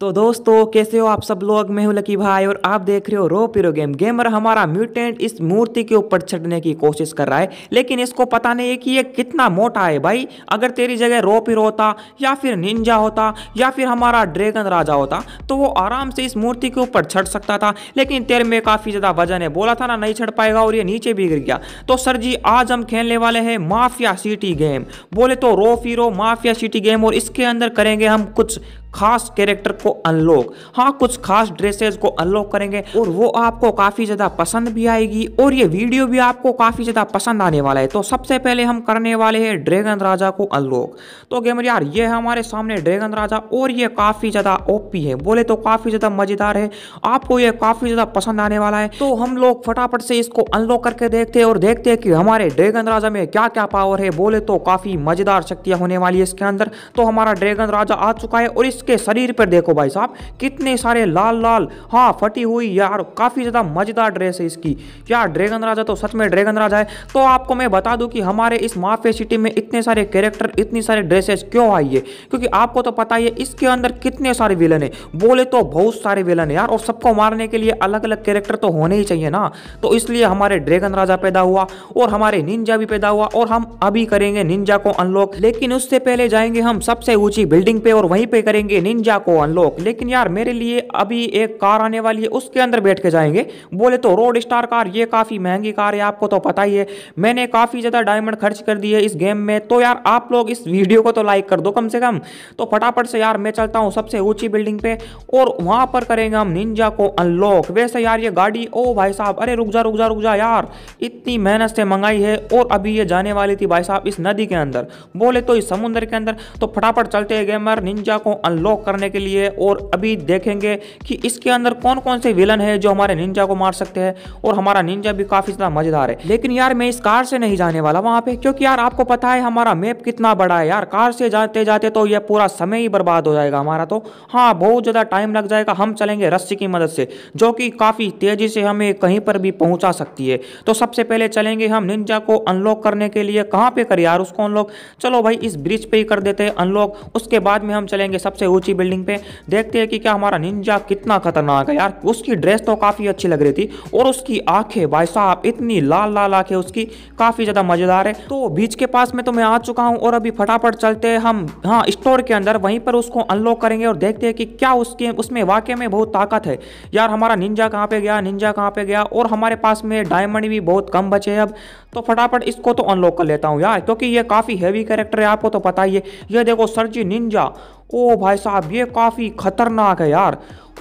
तो दोस्तों कैसे हो आप सब लोग मैं हूं लकी भाई और आप देख रहे हो रो पीरो गेम गेमर हमारा म्यूटेंट इस मूर्ति के ऊपर चढ़ने की कोशिश कर रहा है लेकिन इसको पता नहीं है कि ये कितना मोटा है भाई अगर तेरी जगह रो पीरो होता या फिर निंजा होता या फिर हमारा ड्रैगन राजा होता तो वो आराम से इस मूर्ति के ऊपर चढ़ सकता था लेकिन तेरे में काफ़ी ज़्यादा वजन है बोला था ना नहीं चढ़ पाएगा और ये नीचे भी गिर गया तो सर जी आज हम खेलने वाले हैं माफिया सिटी गेम बोले तो rope hero mafia city game और इसके अंदर करेंगे हम कुछ खास कैरेक्टर को अनलॉक हाँ कुछ खास ड्रेसेस को अनलॉक करेंगे और वो आपको काफी ज्यादा पसंद भी आएगी और ये वीडियो भी आपको काफी ज्यादा पसंद आने वाला है तो सबसे पहले हम करने वाले हैं ड्रैगन राजा को अनलॉक तो गेमर यार ये हमारे सामने ड्रैगन राजा और ये काफी ज्यादा ओपी है बोले तो काफी ज्यादा मजेदार है आपको ये काफी ज्यादा पसंद आने वाला है तो हम लोग फटाफट से इसको अनलॉक करके देखते हैं और देखते हैं कि हमारे ड्रैगन राजा में क्या क्या पावर है बोले तो काफी मजेदार शक्तियां होने वाली है इसके अंदर तो हमारा ड्रैगन राजा आ चुका है और इस उसके शरीर पर देखो भाई साहब कितने सारे लाल लाल हाँ फटी हुई यार काफ़ी ज़्यादा मज़ेदार ड्रेस है इसकी क्या ड्रैगन राजा तो सच में ड्रैगन राजा है तो आपको मैं बता दूं कि हमारे इस माफिया सिटी में इतने सारे कैरेक्टर इतनी सारे ड्रेसेस क्यों आई है क्योंकि आपको तो पता ही है इसके अंदर कितने सारे विलन है बोले तो बहुत सारे विलन है यार और सबको मारने के लिए अलग अलग कैरेक्टर तो होने ही चाहिए ना तो इसलिए हमारे ड्रैगन राजा पैदा हुआ और हमारे निंजा भी पैदा हुआ और हम अभी करेंगे निंजा को अनलॉक लेकिन उससे पहले जाएंगे हम सबसे ऊंची बिल्डिंग पे और वहीं पे करेंगे करेंगे निंजा को अनलॉक लेकिन यार मेरे लिए अभी एक कार आने वाली है उसके अंदर बैठ के जाएंगे बोले तो रोड स्टार कार ये काफ़ी महंगी कार है आपको तो पता ही है मैंने काफ़ी ज़्यादा डायमंड खर्च कर दिए इस गेम में तो यार आप लोग इस वीडियो को तो लाइक कर दो कम से कम तो फटाफट से यार मैं चलता हूँ सबसे ऊंची बिल्डिंग पे और वहाँ पर करेंगे हम निंजा को अनलॉक वैसे यार ये गाड़ी ओ भाई साहब अरे रुक जा रुक जा रुक जा यार इतनी मेहनत से मंगाई है और अभी ये जाने वाली थी भाई साहब इस नदी के अंदर बोले तो इस समुद्र के अंदर तो फटाफट चलते हैं गेमर निंजा को अनलॉक अनलॉक करने के लिए और अभी देखेंगे कि इसके अंदर कौन कौन से विलन है जो हमारे निंजा को मार सकते हैं और हमारा निंजा भी काफी इतना मजेदार है लेकिन यार मैं इस कार से नहीं जाने वाला वहां पे क्योंकि यार आपको पता है हमारा मैप कितना बड़ा है यार कार से जाते जाते तो यह पूरा समय ही बर्बाद हो जाएगा हमारा तो हाँ बहुत ज़्यादा टाइम लग जाएगा हम चलेंगे रस्सी की मदद से जो कि काफ़ी तेज़ी से हमें कहीं पर भी पहुंचा सकती है तो सबसे पहले चलेंगे हम निंजा को अनलॉक करने के लिए कहाँ पे कर यार उसको अनलॉक चलो भाई इस ब्रिज पे ही कर देते हैं अनलॉक उसके बाद में हम चलेंगे सबसे ऊंची बिल्डिंग पे देखते हैं कि क्या हमारा निंजा कितना खतरनाक है यार उसकी ड्रेस तो काफ़ी अच्छी लग रही थी और उसकी आंखें भाई साहब इतनी लाल लाल आंखें उसकी काफ़ी ज़्यादा मज़ेदार है तो बीच के पास में तो मैं आ चुका हूँ और अभी फटाफट चलते हैं हम हाँ स्टोर के अंदर वहीं पर उसको अनलॉक करेंगे और देखते हैं कि क्या उसके उसमें वाकई में बहुत ताकत है यार हमारा निंजा कहाँ पे गया निंजा कहाँ पे गया और हमारे पास में डायमंड भी बहुत कम बचे अब तो फटाफट इसको तो अनलॉक कर लेता हूँ यार क्योंकि ये काफ़ी हैवी कैरेक्टर है आपको तो पता ही है ये देखो सरजी निंजा ओ भाई साहब ये काफ़ी खतरनाक है यार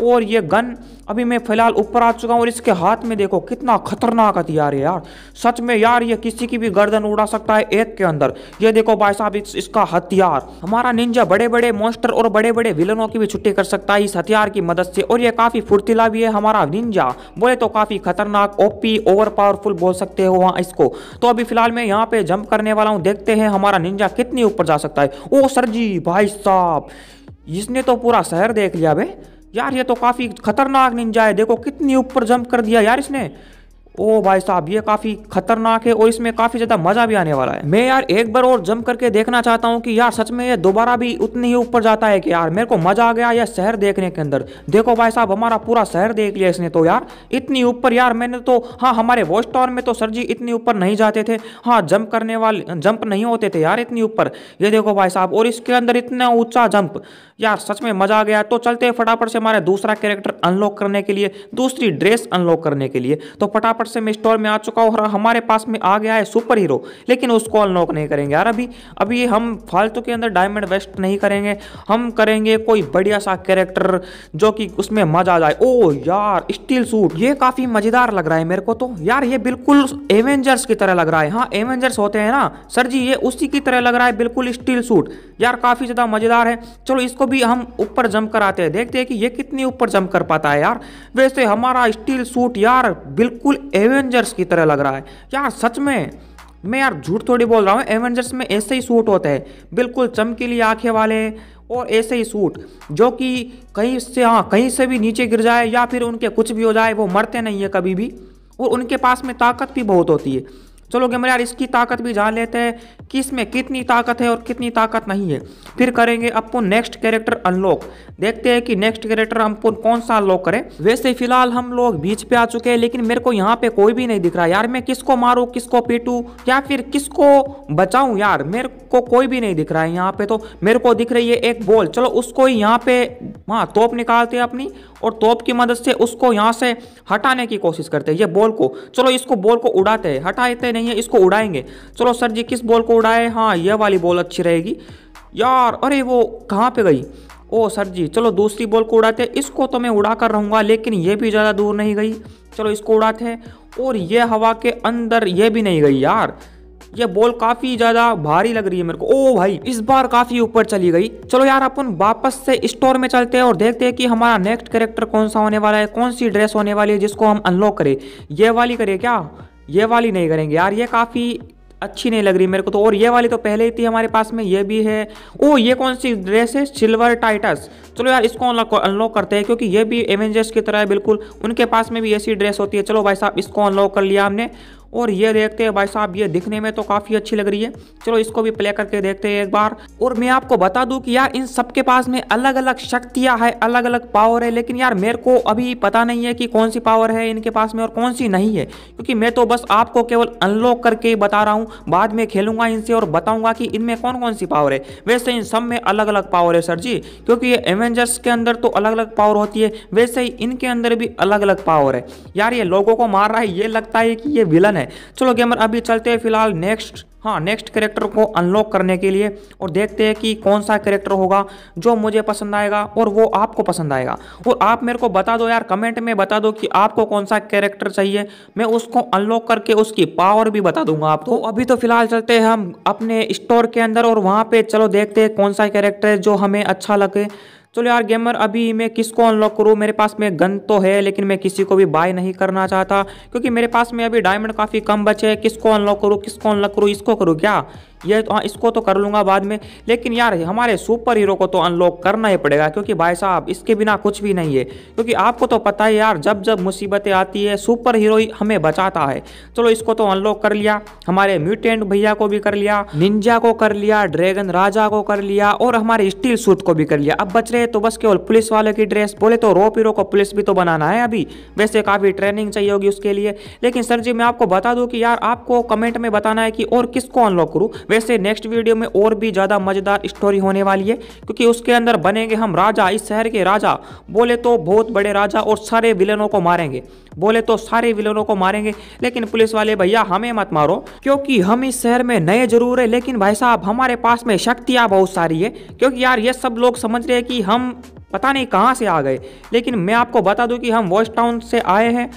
और ये गन अभी मैं फ़िलहाल ऊपर आ चुका हूँ और इसके हाथ में देखो कितना खतरनाक हथियार है यार सच में यार ये किसी की भी गर्दन उड़ा सकता है एक के अंदर ये देखो भाई साहब इस, इसका हथियार हमारा निंजा बड़े बड़े मॉन्स्टर और बड़े बड़े विलनों की भी छुट्टी कर सकता है इस हथियार की मदद से और ये काफ़ी फुर्तीला भी है हमारा निंजा बोले तो काफ़ी खतरनाक ओपी ओवर पावरफुल बोल सकते हो वहाँ इसको तो अभी फिलहाल मैं यहाँ पे जंप करने वाला हूँ देखते हैं हमारा निंजा कितनी ऊपर जा सकता है ओ सर जी भाई साहब इसने तो पूरा शहर देख लिया भाई यार ये तो काफ़ी खतरनाक निंजा है देखो कितनी ऊपर जंप कर दिया यार इसने ओ भाई साहब ये काफी खतरनाक है और इसमें काफी ज्यादा मजा भी आने वाला है मैं यार एक बार और जम करके देखना चाहता हूँ कि यार सच में ये दोबारा भी उतने ही ऊपर जाता है कि यार मेरे को मजा आ गया यह शहर देखने के अंदर देखो भाई साहब हमारा पूरा शहर देख लिया इसने तो यार इतनी ऊपर यार मैंने तो हाँ हमारे वॉच टावर में तो सर जी इतनी ऊपर नहीं जाते थे हाँ जंप करने वाले जंप नहीं होते थे यार इतनी ऊपर ये देखो भाई साहब और इसके अंदर इतना ऊंचा जंप यार सच में मजा आ गया तो चलते फटाफट से हमारे दूसरा कैरेक्टर अनलॉक करने के लिए दूसरी ड्रेस अनलॉक करने के लिए तो फटाफट फटाफट से मैं स्टोर में आ चुका हूँ और हमारे पास में आ गया है सुपर हीरो लेकिन उसको अनलॉक नहीं करेंगे यार अभी अभी हम फालतू के अंदर डायमंड वेस्ट नहीं करेंगे हम करेंगे कोई बढ़िया सा कैरेक्टर जो कि उसमें मजा आ जाए ओ यार स्टील सूट ये काफी मजेदार लग रहा है मेरे को तो यार ये बिल्कुल एवेंजर्स की तरह लग रहा है हाँ एवेंजर्स होते हैं ना सर जी ये उसी की तरह लग रहा है बिल्कुल स्टील सूट यार काफी ज्यादा मजेदार है चलो इसको भी हम ऊपर जम कर आते हैं देखते हैं कि ये कितनी ऊपर जम कर पाता है यार वैसे हमारा स्टील सूट यार बिल्कुल एवेंजर्स की तरह लग रहा है यार सच में मैं यार झूठ थोड़ी बोल रहा हूँ एवेंजर्स में ऐसे ही सूट होते हैं बिल्कुल चमकीली आंखें वाले और ऐसे ही सूट जो कि कहीं से हाँ कहीं से भी नीचे गिर जाए या फिर उनके कुछ भी हो जाए वो मरते नहीं है कभी भी और उनके पास में ताकत भी बहुत होती है चलो तो गेमर यार इसकी ताकत भी जान लेते हैं कि इसमें कितनी ताकत है और कितनी ताकत नहीं है फिर करेंगे अपन नेक्स्ट कैरेक्टर अनलॉक देखते हैं कि नेक्स्ट कैरेक्टर हम कौन सा अनलॉक करें वैसे फिलहाल हम लोग बीच पे आ चुके हैं लेकिन मेरे को यहाँ पे कोई भी नहीं दिख रहा यार मैं किसको मारूँ किसको पीटूँ या फिर किसको बचाऊ यार मेरे को कोई भी नहीं दिख रहा है यहाँ पे तो मेरे को दिख रही है एक बॉल चलो उसको ही यहाँ पे हाँ तोप निकालते हैं अपनी और तोप की मदद से उसको यहाँ से हटाने की कोशिश करते हैं ये बॉल को चलो इसको बॉल को उड़ाते हैं हटाते नहीं नहीं है इसको उड़ाएंगे चलो सर जी किस बॉल को उड़ाए हाँ यह वाली बॉल अच्छी रहेगी यार अरे वो कहाँ पे गई ओ सर जी चलो दूसरी बॉल को उड़ाते हैं इसको तो मैं उड़ा कर रहूँगा लेकिन ये भी ज़्यादा दूर नहीं गई चलो इसको उड़ाते हैं और ये हवा के अंदर ये भी नहीं गई यार ये बॉल काफ़ी ज़्यादा भारी लग रही है मेरे को ओ भाई इस बार काफ़ी ऊपर चली गई चलो यार अपन वापस से स्टोर में चलते हैं और देखते हैं कि हमारा नेक्स्ट करेक्टर कौन सा होने वाला है कौन सी ड्रेस होने वाली है जिसको हम अनलॉक करें ये वाली करें क्या ये वाली नहीं करेंगे यार ये काफ़ी अच्छी नहीं लग रही मेरे को तो और ये वाली तो पहले ही थी हमारे पास में ये भी है ओ ये कौन सी ड्रेस है सिल्वर टाइटस चलो यार इसको अनलॉक करते हैं क्योंकि ये भी एवेंजर्स की तरह है बिल्कुल उनके पास में भी ऐसी ड्रेस होती है चलो भाई साहब इसको अनलॉक कर लिया हमने और ये देखते हैं भाई साहब ये दिखने में तो काफ़ी अच्छी लग रही है चलो इसको भी प्ले करके देखते हैं एक बार और मैं आपको बता दूं कि यार इन सबके पास में अलग अलग शक्तियाँ है अलग अलग पावर है लेकिन यार मेरे को अभी पता नहीं है कि कौन सी पावर है इनके पास में और कौन सी नहीं है क्योंकि मैं तो बस आपको केवल अनलॉक करके बता रहा हूँ बाद में खेलूंगा इनसे और बताऊंगा कि इनमें कौन कौन सी पावर है वैसे इन सब में अलग अलग पावर है सर जी क्योंकि ये एवेंजर्स के अंदर तो अलग अलग पावर होती है वैसे ही इनके अंदर भी अलग अलग पावर है यार ये लोगों को मार रहा है ये लगता है कि ये विलन है है चलो गेमर अभी चलते हैं फिलहाल नेक्स्ट हाँ नेक्स्ट करेक्टर को अनलॉक करने के लिए और देखते हैं कि कौन सा करेक्टर होगा जो मुझे पसंद आएगा और वो आपको पसंद आएगा और आप मेरे को बता दो यार कमेंट में बता दो कि आपको कौन सा करेक्टर चाहिए मैं उसको अनलॉक करके उसकी पावर भी बता दूंगा आपको तो अभी तो फिलहाल चलते हैं हम अपने स्टोर के अंदर और वहाँ पर चलो देखते हैं कौन सा कैरेक्टर जो हमें अच्छा लगे चलो यार गेमर अभी मैं किसको अनलॉक करूँ मेरे पास में गन तो है लेकिन मैं किसी को भी बाय नहीं करना चाहता क्योंकि मेरे पास में अभी डायमंड काफ़ी कम बचे हैं किसको अनलॉक करूँ किसको अनलॉक करूँ इसको करूँ क्या यह तो हाँ इसको तो कर लूँगा बाद में लेकिन यार हमारे सुपर हीरो को तो अनलॉक करना ही पड़ेगा क्योंकि भाई साहब इसके बिना कुछ भी नहीं है क्योंकि आपको तो पता है यार जब जब मुसीबतें आती है सुपर हीरो ही हमें बचाता है चलो इसको तो अनलॉक कर लिया हमारे म्यूटेंट भैया को भी कर लिया निंजा को कर लिया ड्रैगन राजा को कर लिया और हमारे स्टील सूट को भी कर लिया अब बच रहे तो बस केवल पुलिस वाले की ड्रेस बोले तो रोप हीरो को पुलिस भी तो बनाना है अभी वैसे काफ़ी ट्रेनिंग चाहिए होगी उसके लिए लेकिन सर जी मैं आपको बता दूँ कि यार आपको कमेंट में बताना है कि और किसको अनलॉक करूँ वैसे नेक्स्ट वीडियो में और भी ज़्यादा मज़ेदार स्टोरी होने वाली है क्योंकि उसके अंदर बनेंगे हम राजा इस शहर के राजा बोले तो बहुत बड़े राजा और सारे विलनों को मारेंगे बोले तो सारे विलनों को मारेंगे लेकिन पुलिस वाले भैया हमें मत मारो क्योंकि हम इस शहर में नए जरूर है लेकिन भाई साहब हमारे पास में शक्तियाँ बहुत सारी है क्योंकि यार ये सब लोग समझ रहे हैं कि हम पता नहीं कहाँ से आ गए लेकिन मैं आपको बता दूँ कि हम वॉश टाउन से आए हैं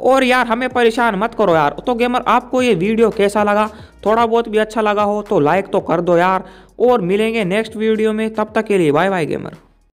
और यार हमें परेशान मत करो यार तो गेमर आपको ये वीडियो कैसा लगा थोड़ा बहुत भी अच्छा लगा हो तो लाइक तो कर दो यार और मिलेंगे नेक्स्ट वीडियो में तब तक के लिए बाय बाय गेमर